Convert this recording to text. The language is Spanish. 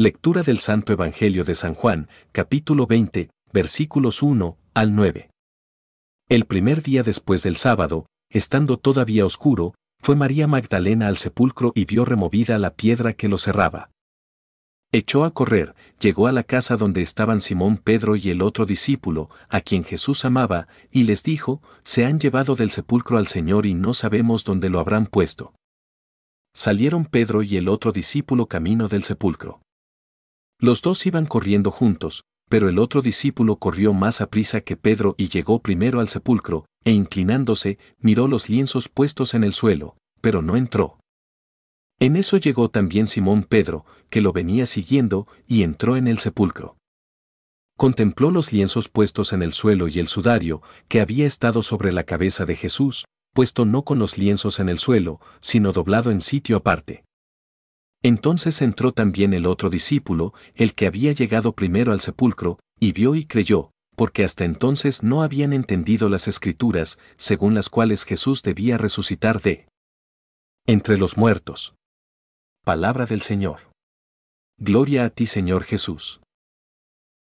Lectura del Santo Evangelio de San Juan, capítulo 20, versículos 1 al 9. El primer día después del sábado, estando todavía oscuro, fue María Magdalena al sepulcro y vio removida la piedra que lo cerraba. Echó a correr, llegó a la casa donde estaban Simón Pedro y el otro discípulo, a quien Jesús amaba, y les dijo, Se han llevado del sepulcro al Señor y no sabemos dónde lo habrán puesto. Salieron Pedro y el otro discípulo camino del sepulcro. Los dos iban corriendo juntos, pero el otro discípulo corrió más a prisa que Pedro y llegó primero al sepulcro, e inclinándose, miró los lienzos puestos en el suelo, pero no entró. En eso llegó también Simón Pedro, que lo venía siguiendo, y entró en el sepulcro. Contempló los lienzos puestos en el suelo y el sudario, que había estado sobre la cabeza de Jesús, puesto no con los lienzos en el suelo, sino doblado en sitio aparte. Entonces entró también el otro discípulo, el que había llegado primero al sepulcro, y vio y creyó, porque hasta entonces no habían entendido las escrituras, según las cuales Jesús debía resucitar de entre los muertos. Palabra del Señor. Gloria a ti Señor Jesús.